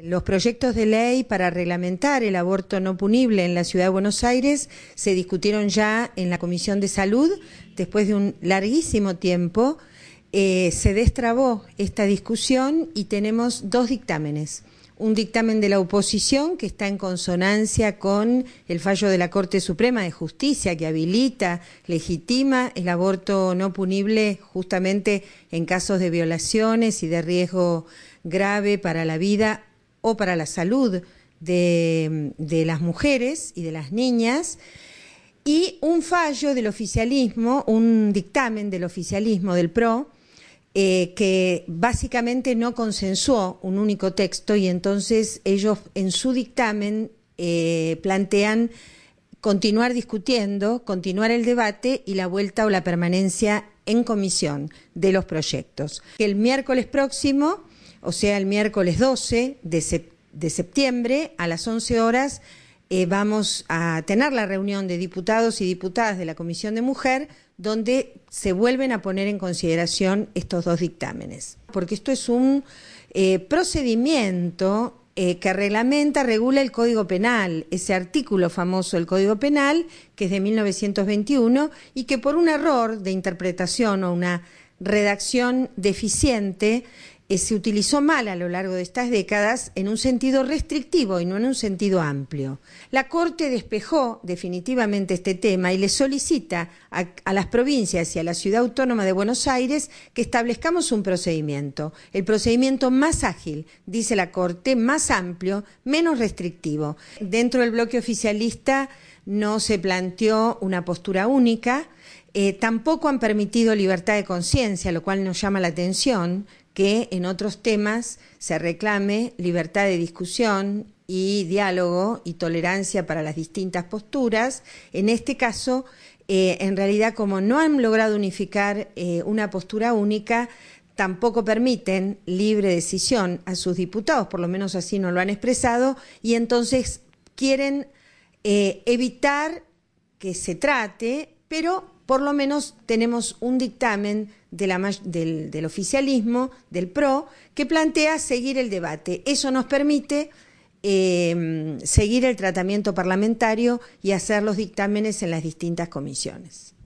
Los proyectos de ley para reglamentar el aborto no punible en la ciudad de Buenos Aires se discutieron ya en la Comisión de Salud después de un larguísimo tiempo. Eh, se destrabó esta discusión y tenemos dos dictámenes. Un dictamen de la oposición que está en consonancia con el fallo de la Corte Suprema de Justicia que habilita, legitima el aborto no punible justamente en casos de violaciones y de riesgo grave para la vida o para la salud de, las mujeres y de las niñas y un fallo del oficialismo, un dictamen del oficialismo del PRO, eh, que básicamente no consensuó un único texto y entonces ellos en su dictamen eh, plantean continuar discutiendo, continuar el debate y la vuelta o la permanencia en comisión de los proyectos. El miércoles próximo o sea, el miércoles 12 de, septiembre a las 11 horas eh, vamos a tener la reunión de diputados y diputadas de la Comisión de Mujer, donde se vuelven a poner en consideración estos dos dictámenes. Porque esto es un eh, procedimiento eh, que reglamenta, regula el Código Penal, ese artículo famoso del Código Penal, que es de 1921, y que por un error de interpretación o una redacción deficiente, eh, se utilizó mal a lo largo de estas décadas en un sentido restrictivo y no en un sentido amplio. La Corte despejó definitivamente este tema y le solicita a, las provincias y a la Ciudad Autónoma de Buenos Aires que establezcamos un procedimiento, el procedimiento más ágil, dice la Corte, más amplio, menos restrictivo. Dentro del bloque oficialista no se planteó una postura única, eh, tampoco han permitido libertad de conciencia, lo cual nos llama la atención, que en otros temas se reclame libertad de discusión y diálogo y tolerancia para las distintas posturas. En este caso, eh, en realidad, como no han logrado unificar eh, una postura única, tampoco permiten libre decisión a sus diputados, por lo menos así no lo han expresado, y entonces quieren eh, evitar que se trate pero por lo menos tenemos un dictamen del, oficialismo, del PRO, que plantea seguir el debate. Eso nos permite em, seguir el tratamiento parlamentario y hacer los dictámenes en las distintas comisiones.